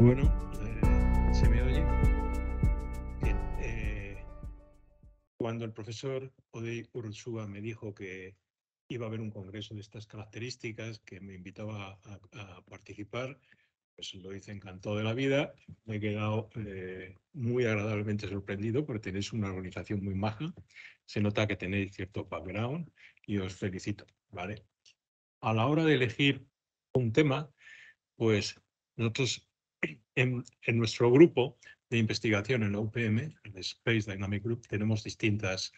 Bueno, eh, ¿se me oye? Eh, cuando el profesor Odey Ursúa me dijo que iba a haber un congreso de estas características, que me invitaba a, participar, pues lo hice encantado de la vida. Me he quedado eh, muy agradablemente sorprendido porque tenéis una organización muy maja. Se nota que tenéis cierto background y os felicito, ¿vale? A la hora de elegir un tema, pues nosotros en, nuestro grupo de investigación en la UPM, el Space Dynamic Group, tenemos distintas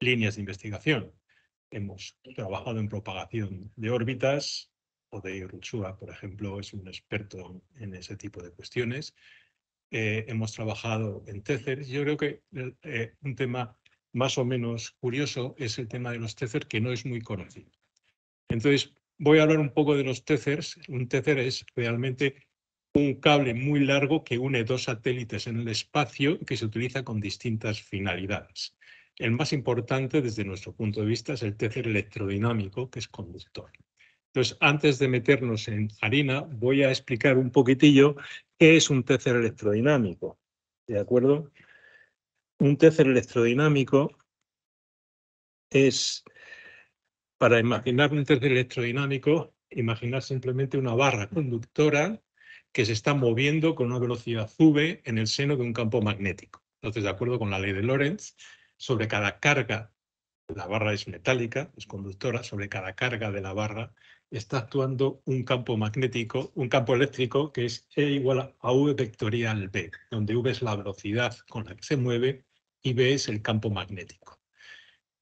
líneas de investigación. Hemos trabajado en propagación de órbitas, o de por ejemplo, es un experto en ese tipo de cuestiones. Eh, hemos trabajado en Tether. Yo creo que eh, un tema más o menos curioso es el tema de los Tether, que no es muy conocido. Entonces, voy a hablar un poco de los Tethers. Un Tether es realmente un cable muy largo que une dos satélites en el espacio que se utiliza con distintas finalidades. El más importante desde nuestro punto de vista es el tercer electrodinámico, que es conductor. Entonces, antes de meternos en harina, voy a explicar un poquitillo qué es un tercer electrodinámico. ¿De acuerdo? Un tercer electrodinámico es, para imaginar un tercer electrodinámico, imaginar simplemente una barra conductora que se está moviendo con una velocidad V en el seno de un campo magnético. Entonces, de acuerdo con la ley de Lorentz, sobre cada carga, la barra es metálica, es conductora, sobre cada carga de la barra está actuando un campo magnético, un campo eléctrico que es E igual a V vectorial B, donde V es la velocidad con la que se mueve y B es el campo magnético.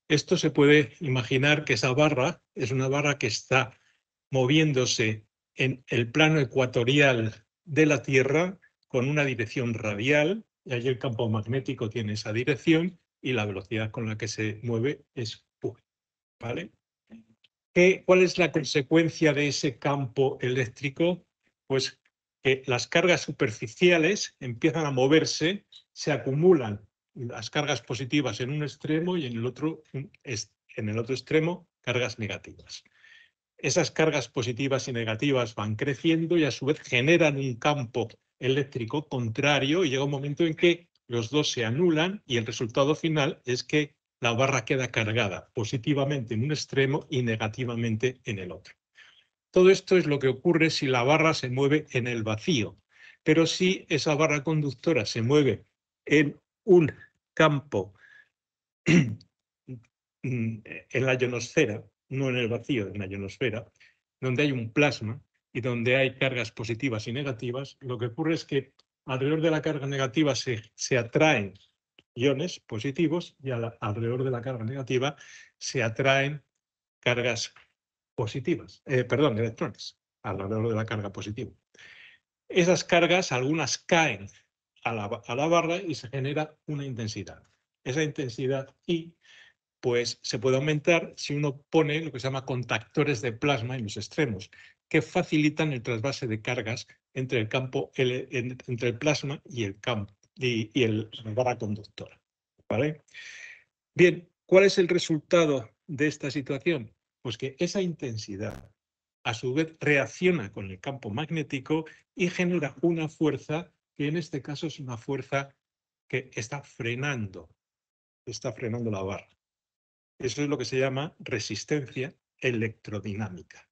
Esto se puede imaginar que esa barra es una barra que está moviéndose en el plano ecuatorial de la Tierra con una dirección radial, y allí el campo magnético tiene esa dirección, y la velocidad con la que se mueve es V. ¿vale? ¿Qué, ¿Cuál es la consecuencia de ese campo eléctrico? Pues que las cargas superficiales empiezan a moverse, se acumulan las cargas positivas en un extremo y en el otro, en el otro extremo cargas negativas esas cargas positivas y negativas van creciendo y a su vez generan un campo eléctrico contrario y llega un momento en que los dos se anulan y el resultado final es que la barra queda cargada positivamente en un extremo y negativamente en el otro. Todo esto es lo que ocurre si la barra se mueve en el vacío, pero si esa barra conductora se mueve en un campo en la ionosfera, no en el vacío de la ionosfera, donde hay un plasma y donde hay cargas positivas y negativas, lo que ocurre es que alrededor de la carga negativa se, se atraen iones positivos y alrededor de la carga negativa se atraen cargas positivas, eh, perdón, electrones, alrededor de la carga positiva. Esas cargas, algunas caen a la, a la barra y se genera una intensidad. Esa intensidad I pues se puede aumentar si uno pone lo que se llama contactores de plasma en los extremos, que facilitan el trasvase de cargas entre el campo, entre el plasma y el campo y, el la barra conductora. ¿vale? Bien, ¿cuál es el resultado de esta situación? Pues que esa intensidad a su vez reacciona con el campo magnético y genera una fuerza que en este caso es una fuerza que está frenando, está frenando la barra. Eso es lo que se llama resistencia electrodinámica.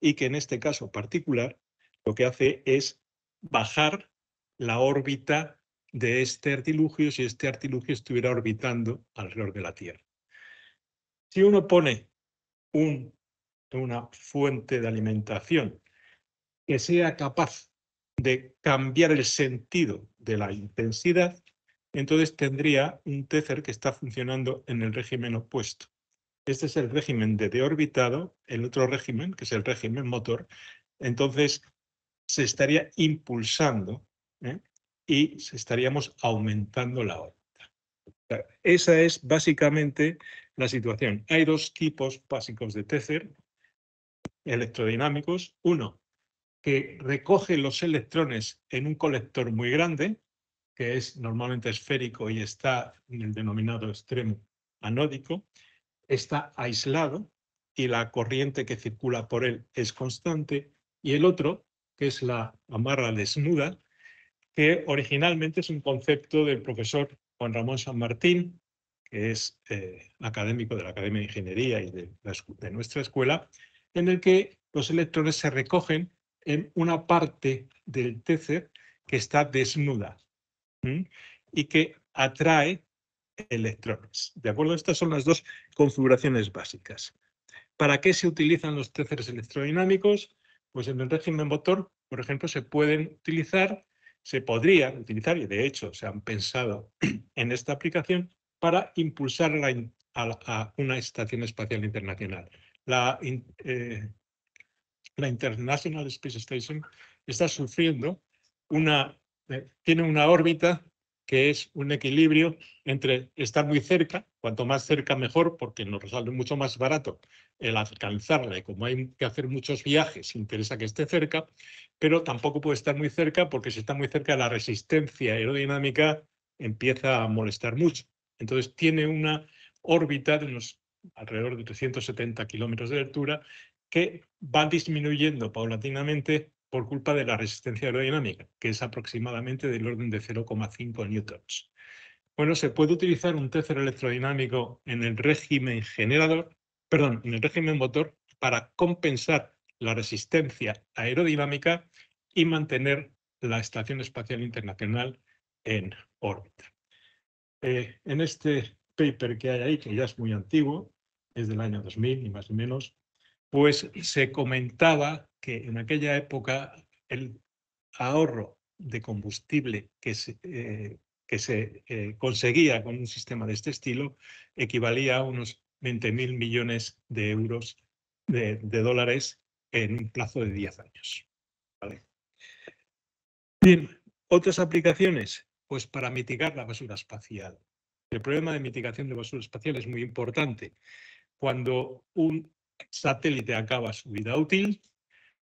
Y que en este caso particular lo que hace es bajar la órbita de este artilugio si este artilugio estuviera orbitando alrededor de la Tierra. Si uno pone una fuente de alimentación que sea capaz de cambiar el sentido de la intensidad, entonces tendría un tether que está funcionando en el régimen opuesto. Este es el régimen de deorbitado, el otro régimen, que es el régimen motor. Entonces, se estaría impulsando ¿eh? y se estaríamos aumentando la órbita. esa es básicamente la situación. Hay dos tipos básicos de tether electrodinámicos. Uno, que recoge los electrones en un colector muy grande, que es normalmente esférico y está en el denominado extremo anódico, está aislado y la corriente que circula por él es constante, y el otro, que es la amarra desnuda, que originalmente es un concepto del profesor Juan Ramón San Martín, que es eh, académico de la Academia de Ingeniería y de, nuestra escuela, en el que los electrones se recogen en una parte del técer que está desnuda, y que atrae electrones. ¿De acuerdo? Estas son las dos configuraciones básicas. ¿Para qué se utilizan los terceros electrodinámicos? Pues en el régimen motor, por ejemplo, se pueden utilizar, se podrían utilizar, y de hecho se han pensado en esta aplicación, para impulsar a, una estación espacial internacional. Eh, la International Space Station está sufriendo una tiene una órbita que es un equilibrio entre estar muy cerca, cuanto más cerca mejor, porque nos sale mucho más barato el alcanzarla como hay que hacer muchos viajes, interesa que esté cerca, pero tampoco puede estar muy cerca porque si está muy cerca la resistencia aerodinámica empieza a molestar mucho. Entonces tiene una órbita de unos alrededor de 370 kilómetros de altura que va disminuyendo paulatinamente por culpa de la resistencia aerodinámica, que es aproximadamente del orden de 0,5 newtons. Bueno, se puede utilizar un tercer electrodinámico en el régimen generador, perdón, en el régimen motor para compensar la resistencia aerodinámica y mantener la Estación Espacial Internacional en órbita. Eh, en este paper que hay ahí, que ya es muy antiguo, es del año 2000, y más o menos, pues se comentaba que en aquella época el ahorro de combustible que se, eh, que se eh, conseguía con un sistema de este estilo equivalía a unos 20.000 millones de euros de, dólares en un plazo de 10 años. Bien, otras aplicaciones, pues para mitigar la basura espacial. El problema de mitigación de basura espacial es muy importante. Cuando un satélite acaba su vida útil,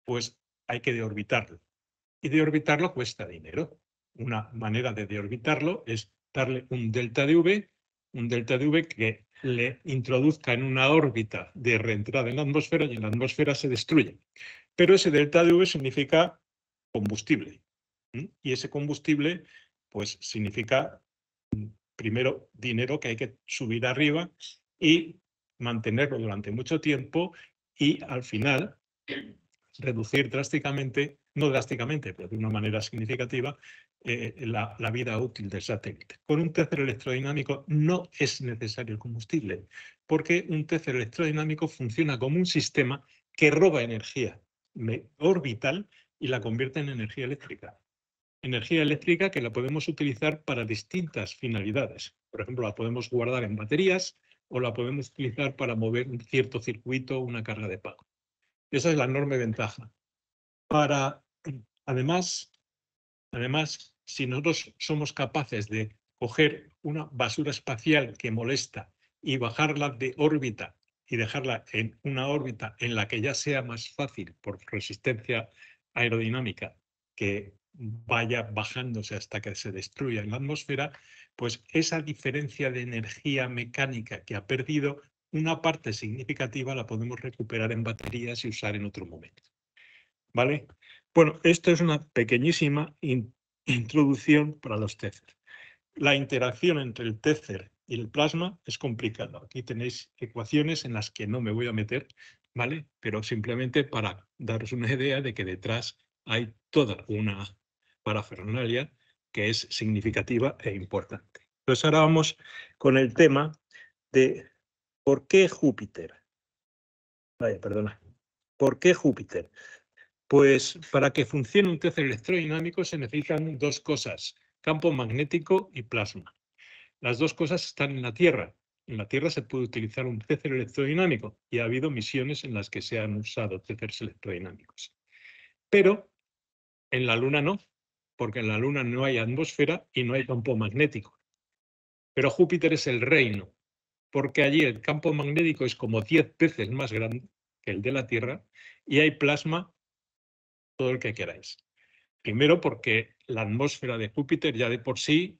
pues hay que deorbitarlo. Y deorbitarlo cuesta dinero. Una manera de deorbitarlo es darle un delta de V, un delta de V que le introduzca en una órbita de reentrada en la atmósfera y en la atmósfera se destruye. Pero ese delta de V significa combustible. Y ese combustible, pues significa mm, primero dinero que hay que subir arriba y mantenerlo durante mucho tiempo y al final reducir drásticamente, no drásticamente, pero de una manera significativa, eh, la, vida útil del satélite. Con un tercer electrodinámico no es necesario el combustible, porque un tercer electrodinámico funciona como un sistema que roba energía orbital y la convierte en energía eléctrica. Energía eléctrica que la podemos utilizar para distintas finalidades. Por ejemplo, la podemos guardar en baterías, o la podemos utilizar para mover un cierto circuito o una carga de pago. Esa es la enorme ventaja. Para, además, además, si nosotros somos capaces de coger una basura espacial que molesta y bajarla de órbita y dejarla en una órbita en la que ya sea más fácil por resistencia aerodinámica que vaya bajándose hasta que se destruya en la atmósfera, pues esa diferencia de energía mecánica que ha perdido, una parte significativa la podemos recuperar en baterías y usar en otro momento. ¿Vale? Bueno, esto es una pequeñísima introducción para los Tether. La interacción entre el Tether y el plasma es complicada. Aquí tenéis ecuaciones en las que no me voy a meter, ¿vale? Pero simplemente para daros una idea de que detrás hay toda una Fernalia que es significativa e importante. Entonces ahora vamos con el tema de por qué Júpiter. Vaya, perdona. ¿Por qué Júpiter? Pues para que funcione un tercer electrodinámico se necesitan dos cosas, campo magnético y plasma. Las dos cosas están en la Tierra. En la Tierra se puede utilizar un tecer electrodinámico y ha habido misiones en las que se han usado tecers electrodinámicos. Pero en la Luna no, porque en la Luna no hay atmósfera y no hay campo magnético. Pero Júpiter es el reino, porque allí el campo magnético es como 10 veces más grande que el de la Tierra y hay plasma todo el que queráis. Primero porque la atmósfera de Júpiter ya de por sí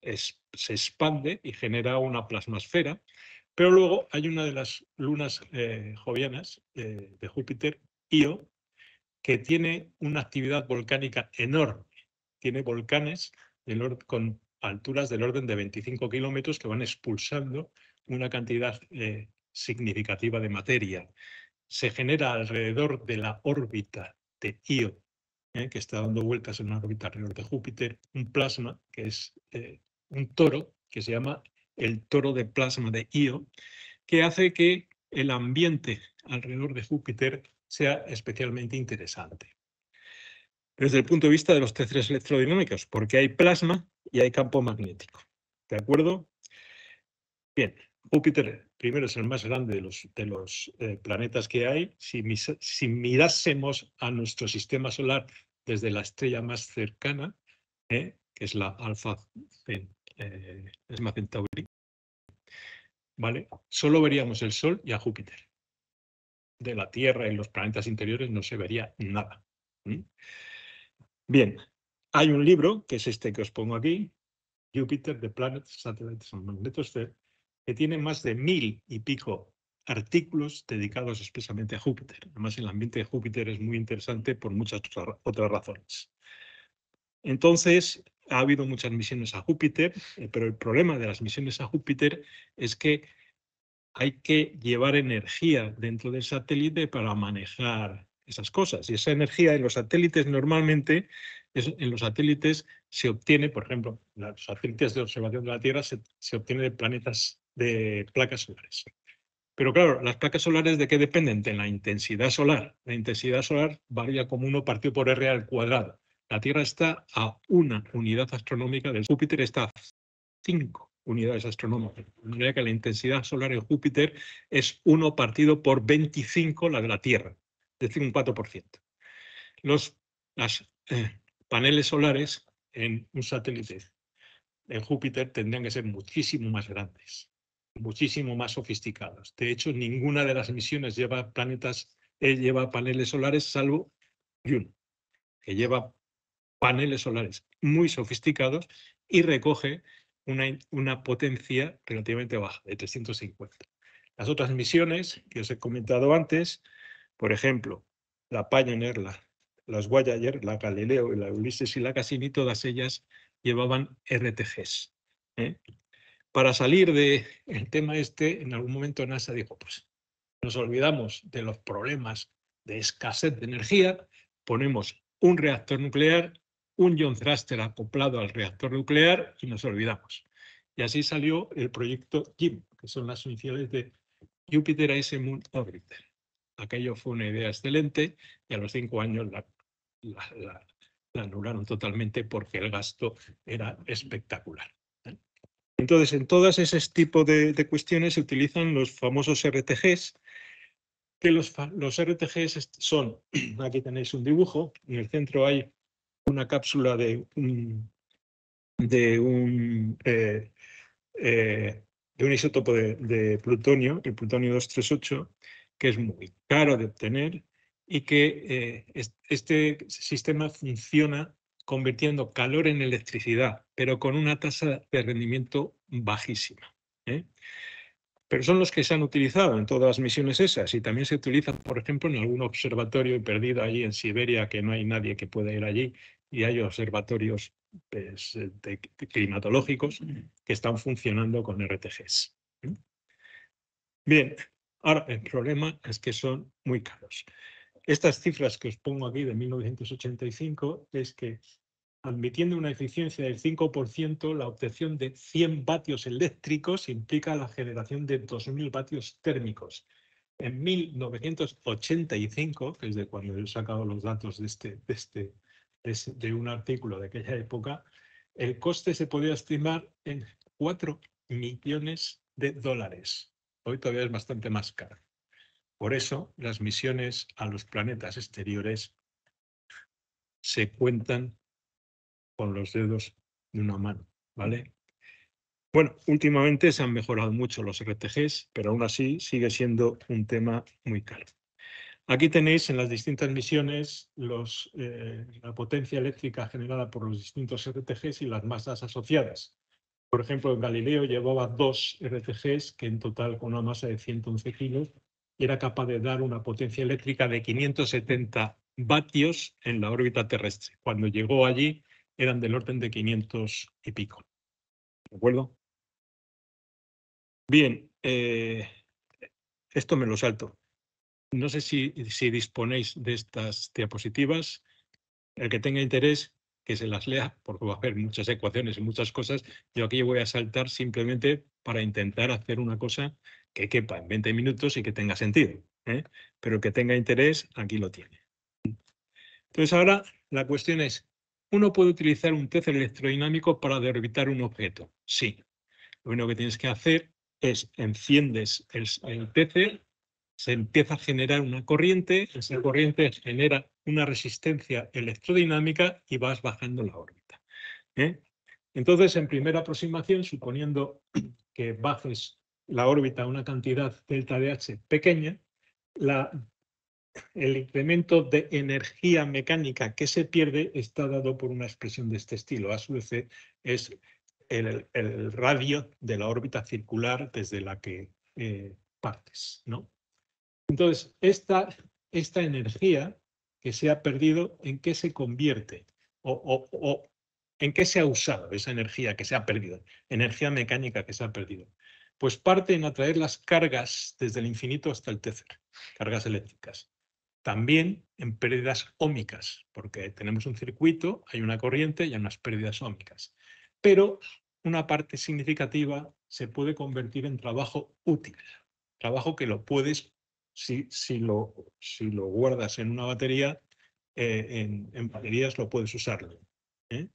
se expande y genera una plasmasfera, pero luego hay una de las lunas eh, jovianas eh, de Júpiter, Io, que tiene una actividad volcánica enorme tiene volcanes con alturas del orden de 25 kilómetros que van expulsando una cantidad eh, significativa de materia. Se genera alrededor de la órbita de Io, eh, que está dando vueltas en una órbita alrededor de Júpiter, un plasma que es eh, un toro que se llama el toro de plasma de Io, que hace que el ambiente alrededor de Júpiter sea especialmente interesante desde el punto de vista de los T3 electrodinámicos, porque hay plasma y hay campo magnético. ¿De acuerdo? Bien, Júpiter primero es el más grande de los, eh, planetas que hay. Si, mirásemos a nuestro sistema solar desde la estrella más cercana, ¿eh? que es la Alfa eh, Centauri, ¿vale? solo veríamos el Sol y a Júpiter. De la Tierra y los planetas interiores no se vería nada. Bien, hay un libro, que es este que os pongo aquí, Jupiter, The Planet, Satellites and Magnetosphere, que tiene más de mil y pico artículos dedicados especialmente a Júpiter. Además, el ambiente de Júpiter es muy interesante por muchas otras razones. Entonces, ha habido muchas misiones a Júpiter, eh, pero el problema de las misiones a Júpiter es que hay que llevar energía dentro del satélite para manejar esas cosas. Y esa energía en los satélites normalmente, en los satélites se obtiene, por ejemplo, los satélites de observación de la Tierra se, obtiene de planetas, de placas solares. Pero claro, las placas solares de qué dependen? De la intensidad solar. La intensidad solar varía como 1 partido por R al cuadrado. La Tierra está a una unidad astronómica del Júpiter, está a 5 unidades astronómicas. la intensidad solar en Júpiter es 1 partido por 25 la de la Tierra decir, un 4%. Los las, eh, paneles solares en un satélite en Júpiter tendrían que ser muchísimo más grandes, muchísimo más sofisticados. De hecho, ninguna de las misiones lleva planetas, eh, lleva paneles solares, salvo Juno, que lleva paneles solares muy sofisticados y recoge una, una potencia relativamente baja, de 350. Las otras misiones que os he comentado antes, por ejemplo, la Pioneer, la, las Voyager, la Galileo, la Ulysses y la Cassini, todas ellas llevaban RTGs. ¿eh? Para salir del el tema este, en algún momento NASA dijo, pues nos olvidamos de los problemas de escasez de energía, ponemos un reactor nuclear, un ion Thruster acoplado al reactor nuclear y nos olvidamos. Y así salió el proyecto JIM, que son las iniciales de Jupiter Ice Moon Orbiter aquello fue una idea excelente y a los cinco años la, anularon totalmente porque el gasto era espectacular. ¿eh? Entonces, en todos esos tipos de, cuestiones se utilizan los famosos RTGs, que los, RTGs son, aquí tenéis un dibujo, en el centro hay una cápsula de un, de un, eh, eh, de un isótopo de plutonio, el plutonio 238, que es muy caro de obtener y que eh, este sistema funciona convirtiendo calor en electricidad, pero con una tasa de rendimiento bajísima. ¿eh? Pero son los que se han utilizado en todas las misiones esas y también se utilizan, por ejemplo, en algún observatorio perdido allí en Siberia, que no hay nadie que pueda ir allí y hay observatorios pues, eh, climatológicos que están funcionando con RTGs. Bien, Ahora, el problema es que son muy caros. Estas cifras que os pongo aquí de 1985 es que admitiendo una eficiencia del 5%, la obtención de 100 vatios eléctricos implica la generación de 2.000 vatios térmicos. En 1985, que es de cuando he sacado los datos de, este, de, este, de un artículo de aquella época, el coste se podía estimar en 4 millones de dólares hoy todavía es bastante más caro. Por eso, las misiones a los planetas exteriores se cuentan con los dedos de una mano, ¿vale? Bueno, últimamente se han mejorado mucho los RTGs, pero aún así sigue siendo un tema muy caro. Aquí tenéis en las distintas misiones eh, la potencia eléctrica generada por los distintos RTGs y las masas asociadas. Por ejemplo, en Galileo llevaba dos RTGs que en total con una masa de 111 kilos era capaz de dar una potencia eléctrica de 570 vatios en la órbita terrestre. Cuando llegó allí eran del orden de 500 y pico. ¿De acuerdo? Bien, eh, esto me lo salto. No sé si, si disponéis de estas diapositivas. El que tenga interés, que se las lea, porque va a haber muchas ecuaciones y muchas cosas. Yo aquí voy a saltar simplemente para intentar hacer una cosa que quepa en 20 minutos y que tenga sentido. ¿eh? Pero que tenga interés, aquí lo tiene. Entonces ahora la cuestión es, ¿uno puede utilizar un test electrodinámico para deorbitar un objeto? Sí. Lo único que tienes que hacer es enciendes el, el se empieza a generar una corriente, esa corriente genera una resistencia electrodinámica y vas bajando la órbita. ¿eh? Entonces, en primera aproximación, suponiendo que bajes la órbita a una cantidad delta de H pequeña, la, el incremento de energía mecánica que se pierde está dado por una expresión de este estilo. A su vez, eh, es el, radio de la órbita circular desde la que eh, partes. ¿no? Entonces, esta, esta energía que se ha perdido, ¿en qué se convierte? O, en qué se ha usado esa energía que se ha perdido, energía mecánica que se ha perdido. Pues parte en atraer las cargas desde el infinito hasta el tercer, cargas eléctricas. También en pérdidas ómicas, porque tenemos un circuito, hay una corriente y hay unas pérdidas ómicas. Pero una parte significativa se puede convertir en trabajo útil, trabajo que lo puedes si, lo, guardas en una batería, eh, en, baterías lo puedes usar. ¿eh?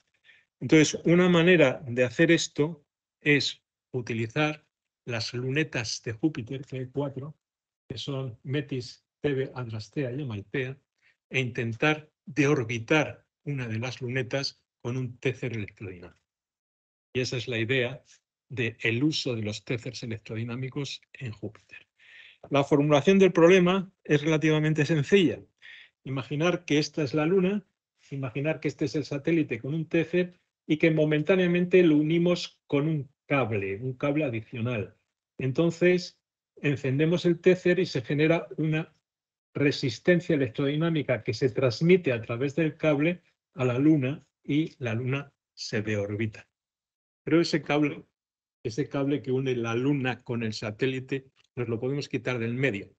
Entonces, una manera de hacer esto es utilizar las lunetas de Júpiter, C4, que son Metis, Tebe, Andrastea y Amaltea, e intentar deorbitar una de las lunetas con un técer electrodinámico. Y esa es la idea del el uso de los técers electrodinámicos en Júpiter. La formulación del problema es relativamente sencilla. Imaginar que esta es la Luna, imaginar que este es el satélite con un tether y que momentáneamente lo unimos con un cable, un cable adicional. Entonces, encendemos el tether y se genera una resistencia electrodinámica que se transmite a través del cable a la Luna y la Luna se deorbita. Pero ese cable, ese cable que une la Luna con el satélite nos lo podemos quitar del medio.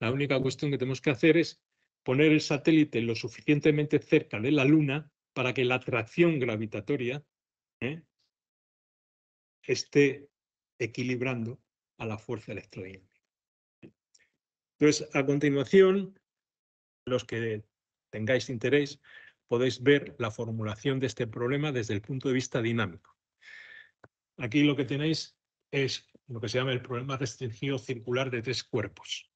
La única cuestión que tenemos que hacer es poner el satélite lo suficientemente cerca de la Luna para que la atracción gravitatoria ¿eh? esté equilibrando a la fuerza electrodinámica. Entonces, a continuación, los que tengáis interés, podéis ver la formulación de este problema desde el punto de vista dinámico. Aquí lo que tenéis es lo que se llama el problema restringido circular de tres cuerpos.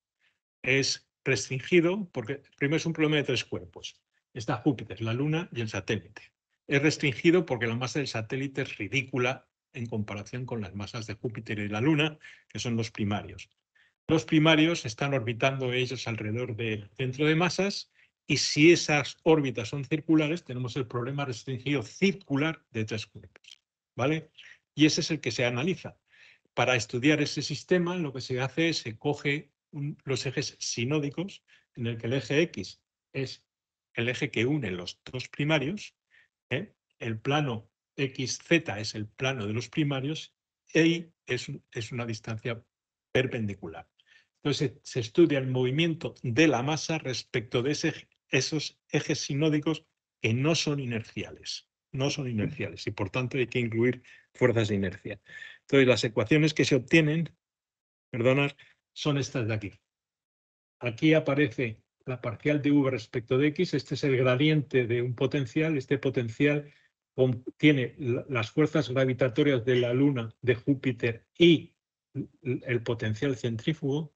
Es restringido porque primero es un problema de tres cuerpos. Está Júpiter, la Luna y el satélite. Es restringido porque la masa del satélite es ridícula en comparación con las masas de Júpiter y la Luna, que son los primarios. Los primarios están orbitando ellos alrededor del centro de masas y si esas órbitas son circulares, tenemos el problema restringido circular de tres cuerpos. ¿Vale? Y ese es el que se analiza para estudiar ese sistema, lo que se hace es se coge los ejes sinódicos, en el que el eje X es el eje que une los dos primarios, ¿eh? el plano XZ es el plano de los primarios, Y es, una distancia perpendicular. Entonces se, estudia el movimiento de la masa respecto de esos ejes sinódicos que no son inerciales, no son inerciales y por tanto hay que incluir fuerzas de inercia. Entonces, las ecuaciones que se obtienen, perdona, son estas de aquí. Aquí aparece la parcial de V respecto de X, este es el gradiente de un potencial, este potencial tiene las fuerzas gravitatorias de la Luna, de Júpiter y el potencial centrífugo.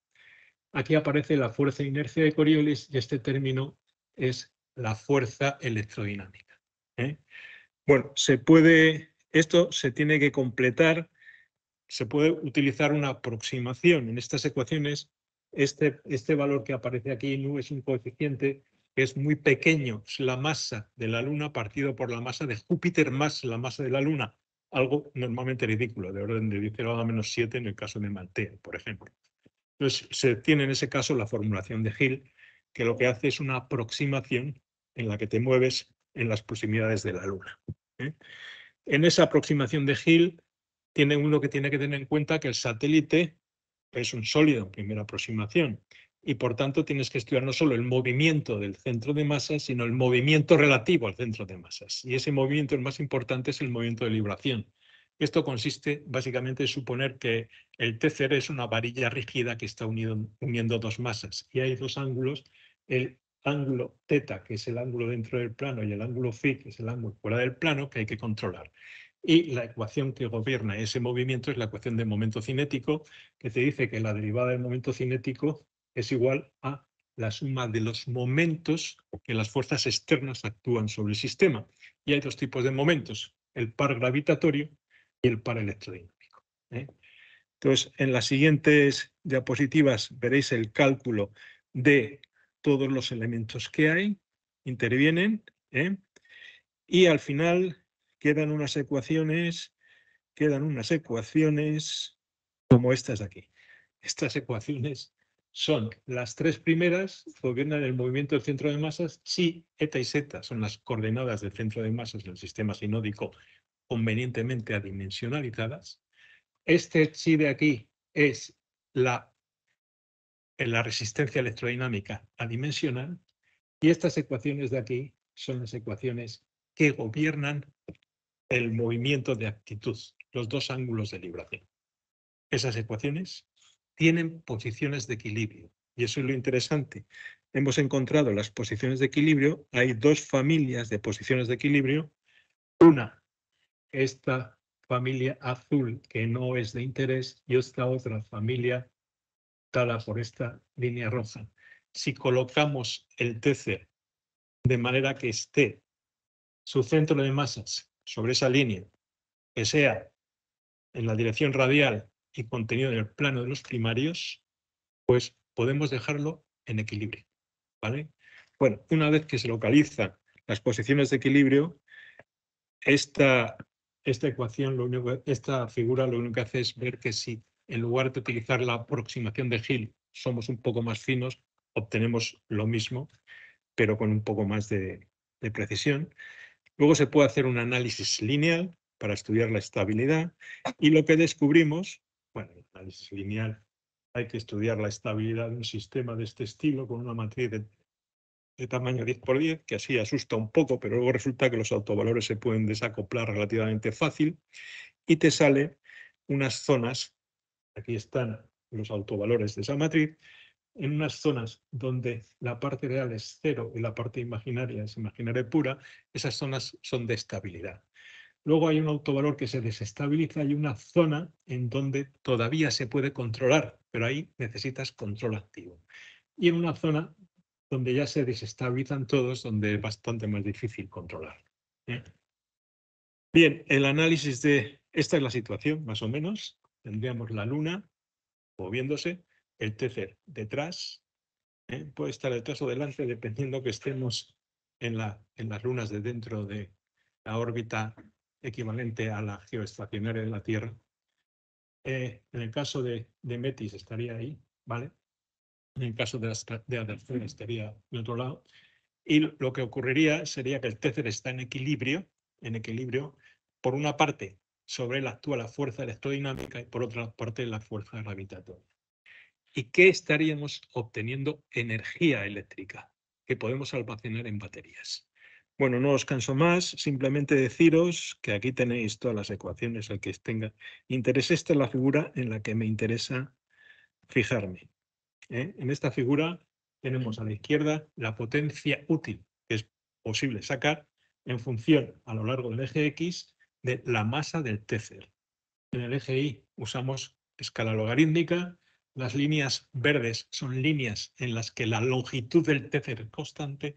Aquí aparece la fuerza inercia de Coriolis y este término es la fuerza electrodinámica. ¿eh? Bueno, se puede, esto se tiene que completar se puede utilizar una aproximación. En estas ecuaciones, este, este valor que aparece aquí, nu, es un coeficiente que es muy pequeño, es la masa de la Luna partido por la masa de Júpiter más la masa de la Luna, algo normalmente ridículo, de orden de 10 a menos 7 en el caso de Mantea, por ejemplo. Entonces, se tiene en ese caso la formulación de Hill, que lo que hace es una aproximación en la que te mueves en las proximidades de la Luna. ¿eh? En esa aproximación de Hill, tiene uno que tiene que tener en cuenta que el satélite es un sólido en primera aproximación y por tanto tienes que estudiar no solo el movimiento del centro de masas, sino el movimiento relativo al centro de masas. Y ese movimiento, el más importante, es el movimiento de libración. Esto consiste básicamente en suponer que el TCR es una varilla rígida que está uniendo dos masas y hay dos ángulos, el ángulo θ, que es el ángulo dentro del plano, y el ángulo φ, que es el ángulo fuera del plano, que hay que controlar. Y la ecuación que gobierna ese movimiento es la ecuación de momento cinético, que te dice que la derivada del momento cinético es igual a la suma de los momentos que las fuerzas externas actúan sobre el sistema. Y hay dos tipos de momentos, el par gravitatorio y el par electrodinámico. ¿eh? Entonces, en las siguientes diapositivas veréis el cálculo de todos los elementos que hay, intervienen, ¿eh? y al final quedan unas ecuaciones, quedan unas ecuaciones como estas de aquí. Estas ecuaciones son las tres primeras, gobiernan el movimiento del centro de masas, si eta y zeta son las coordenadas del centro de masas del sistema sinódico convenientemente adimensionalizadas. Este chi de aquí es la, la resistencia electrodinámica adimensional y estas ecuaciones de aquí son las ecuaciones que gobiernan el movimiento de actitud, los dos ángulos de libración. Esas ecuaciones tienen posiciones de equilibrio. Y eso es lo interesante. Hemos encontrado las posiciones de equilibrio. Hay dos familias de posiciones de equilibrio. Una, esta familia azul que no es de interés y esta otra familia dada por esta línea roja. Si colocamos el TC de manera que esté su centro de masas sobre esa línea, que sea en la dirección radial y contenido en el plano de los primarios, pues podemos dejarlo en equilibrio. ¿vale? Bueno, una vez que se localizan las posiciones de equilibrio, esta, esta ecuación, esta figura lo único que hace es ver que si en lugar de utilizar la aproximación de Hill somos un poco más finos, obtenemos lo mismo, pero con un poco más de precisión. Luego se puede hacer un análisis lineal para estudiar la estabilidad y lo que descubrimos, bueno, el análisis lineal, hay que estudiar la estabilidad de un sistema de este estilo con una matriz de, tamaño 10 por 10, que así asusta un poco, pero luego resulta que los autovalores se pueden desacoplar relativamente fácil y te sale unas zonas, aquí están los autovalores de esa matriz, en unas zonas donde la parte real es cero y la parte imaginaria es imaginaria pura, esas zonas son de estabilidad. Luego hay un autovalor que se desestabiliza y una zona en donde todavía se puede controlar, pero ahí necesitas control activo. Y en una zona donde ya se desestabilizan todos, donde es bastante más difícil controlar. ¿eh? Bien, el análisis de esta es la situación, más o menos. Tendríamos la luna moviéndose, el Tether detrás, ¿eh? puede estar detrás o delante dependiendo que estemos en, la, en las lunas de dentro de la órbita equivalente a la geoestacionaria de la Tierra. Eh, en el caso de, Metis estaría ahí, ¿vale? En el caso de, la, estaría de otro lado. Y lo que ocurriría sería que el Tether está en equilibrio, en equilibrio, por una parte sobre la actual la fuerza electrodinámica y por otra parte la fuerza gravitatoria y qué estaríamos obteniendo energía eléctrica que podemos almacenar en baterías. Bueno, no os canso más, simplemente deciros que aquí tenéis todas las ecuaciones al que tenga interés. Esta es la figura en la que me interesa fijarme. ¿eh? En esta figura tenemos a la izquierda la potencia útil que es posible sacar en función a lo largo del eje X de la masa del Técer. En el eje Y usamos escala logarítmica las líneas verdes son líneas en las que la longitud del técer es constante,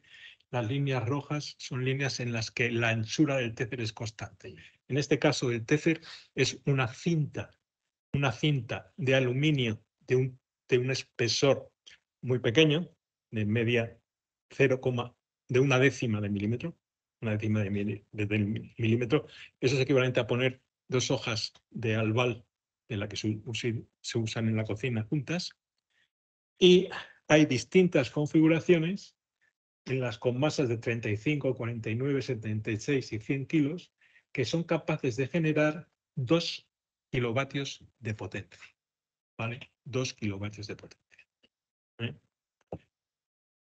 las líneas rojas son líneas en las que la anchura del técer es constante. En este caso, el técer es una cinta, una cinta de aluminio de un, de un espesor muy pequeño, de media 0, de una décima de milímetro, una décima de, de milímetro. Eso es equivalente a poner dos hojas de albal en la que se usan en la cocina juntas. Y hay distintas configuraciones en las con masas de 35, 49, 76 y 100 kilos que son capaces de generar 2 kilovatios de potencia. ¿Vale? 2 kilovatios de potencia. ¿eh?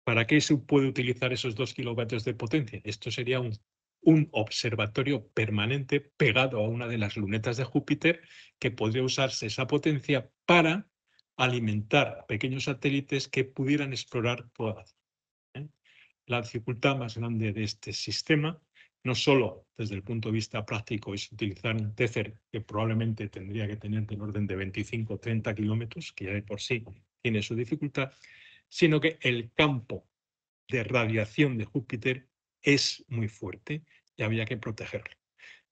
¿Para qué se puede utilizar esos 2 kilovatios de potencia? Esto sería un un observatorio permanente pegado a una de las lunetas de Júpiter que podría usarse esa potencia para alimentar pequeños satélites que pudieran explorar toda la zona. ¿eh? La dificultad más grande de este sistema, no solo desde el punto de vista práctico, es utilizar un Tether que probablemente tendría que tener en orden de 25 o 30 kilómetros, que ya por sí tiene su dificultad, sino que el campo de radiación de Júpiter es muy fuerte y había que protegerlo.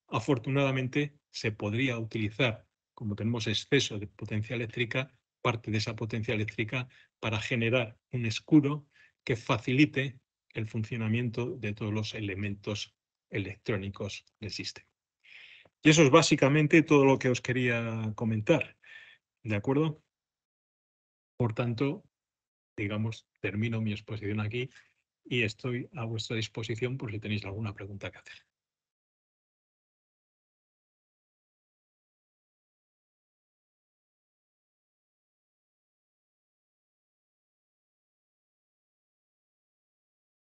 Afortunadamente, se podría utilizar, como tenemos exceso de potencia eléctrica, parte de esa potencia eléctrica para generar un escudo que facilite el funcionamiento de todos los elementos electrónicos del sistema. Y eso es básicamente todo lo que os quería comentar. ¿De acuerdo? Por tanto, digamos, termino mi exposición aquí y estoy a vuestra disposición por si tenéis alguna pregunta que hacer.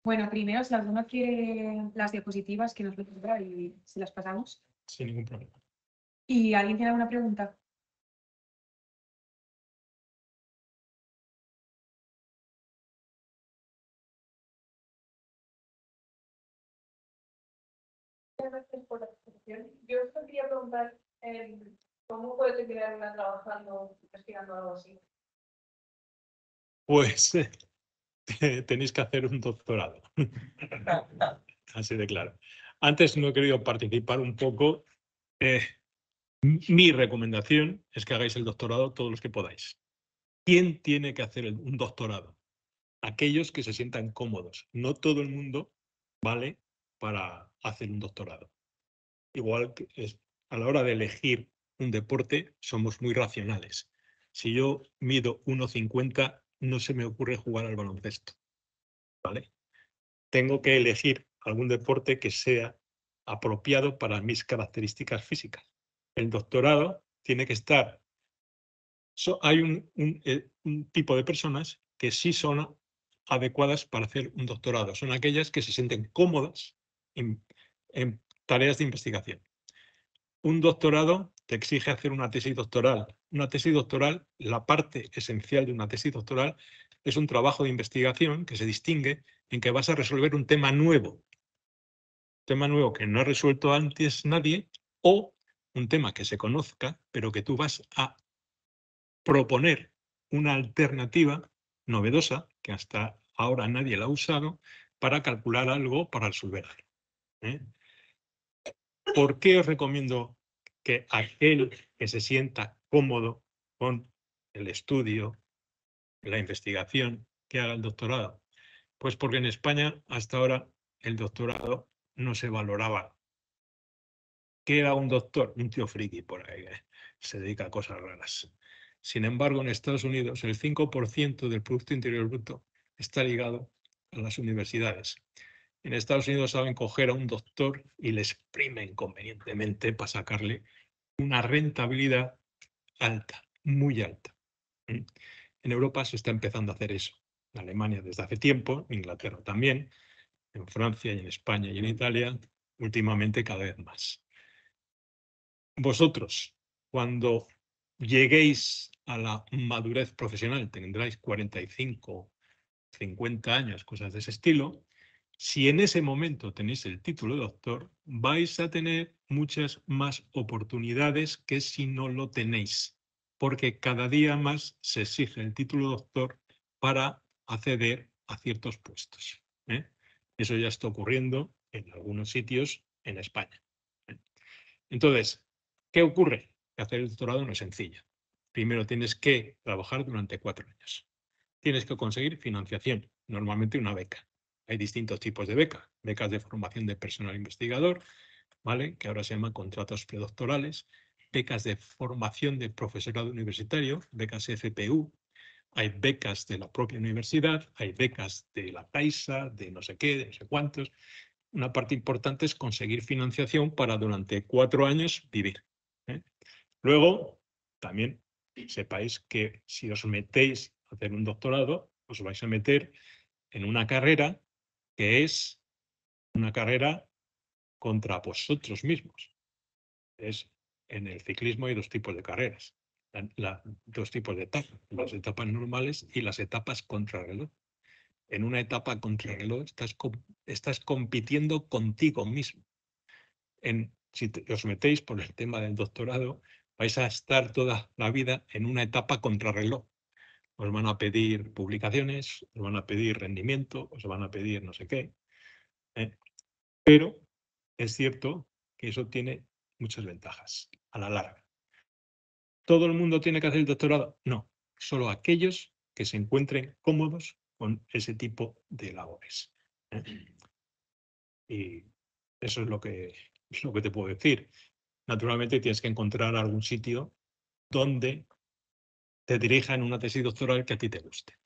Bueno, primero, si alguno quiere las diapositivas, que nos lo y se las pasamos. Sin ningún problema. ¿Y alguien tiene alguna pregunta? Em, ¿cómo puede una trabajando, investigando algo así? Pues tenéis que hacer un doctorado. así de claro. Antes no he querido participar un poco. Eh, mi recomendación es que hagáis el doctorado todos los que podáis. ¿Quién tiene que hacer un doctorado? Aquellos que se sientan cómodos. No todo el mundo vale para hacer un doctorado. Igual que es a la hora de elegir un deporte somos muy racionales. Si yo mido 1,50, no se me ocurre jugar al baloncesto. ¿vale? Tengo que elegir algún deporte que sea apropiado para mis características físicas. El doctorado tiene que estar... hay eh, un, tipo de personas que sí son adecuadas para hacer un doctorado. Son aquellas que se sienten cómodas en tareas de investigación. Un doctorado te exige hacer una tesis doctoral. Una tesis doctoral, la parte esencial de una tesis doctoral, es un trabajo de investigación que se distingue en que vas a resolver un tema nuevo. Tema nuevo que no ha resuelto antes nadie o un tema que se conozca, pero que tú vas a proponer una alternativa novedosa, que hasta ahora nadie la ha usado, para calcular algo, para resolverlo. ¿eh? ¿Por qué os recomiendo que aquel que se sienta cómodo con el estudio, la investigación, que haga el doctorado? Pues porque en España hasta ahora el doctorado no se valoraba. ¿Qué era un doctor? Un tío friki por ahí, ¿eh? se dedica a cosas raras. Sin embargo, en Estados Unidos el 5% del Producto Interior Bruto está ligado a las universidades. En Estados Unidos saben coger a un doctor y le exprimen convenientemente para sacarle una rentabilidad alta, muy alta. En Europa se está empezando a hacer eso. En Alemania desde hace tiempo, en Inglaterra también, en Francia y en España y en Italia, últimamente cada vez más. Vosotros, cuando lleguéis a la madurez profesional, tendráis 45, 50 años, cosas de ese estilo, si en ese momento tenéis el título de doctor, vais a tener muchas más oportunidades que si no lo tenéis, porque cada día más se exige el título de doctor para acceder a ciertos puestos. ¿eh? Eso ya está ocurriendo en algunos sitios en España. ¿eh? Entonces, ¿qué ocurre? hacer el doctorado no es sencillo. Primero tienes que trabajar durante cuatro años. Tienes que conseguir financiación, normalmente una beca hay distintos tipos de becas, becas de formación de personal investigador, ¿vale? que ahora se llaman contratos predoctorales, becas de formación de profesorado universitario, becas FPU, hay becas de la propia universidad, hay becas de la paisa de no sé qué, de no sé cuántos. Una parte importante es conseguir financiación para durante cuatro años vivir. ¿eh? Luego, también sepáis que si os metéis a hacer un doctorado, os vais a meter en una carrera que es una carrera contra vosotros mismos. Es en el ciclismo hay dos tipos de carreras, dos tipos de etapas, las etapas normales y las etapas contrarreloj. En una etapa contrarreloj estás, estás compitiendo contigo mismo. En, si os metéis por el tema del doctorado, vais a estar toda la vida en una etapa contrarreloj os van a pedir publicaciones, os van a pedir rendimiento, os van a pedir no sé qué. ¿eh? Pero es cierto que eso tiene muchas ventajas a la larga. ¿Todo el mundo tiene que hacer el doctorado? No, solo aquellos que se encuentren cómodos con ese tipo de labores. ¿eh? Y eso es lo que, lo que te puedo decir. Naturalmente tienes que encontrar algún sitio donde te dirija en una tesis doctoral que a ti te guste.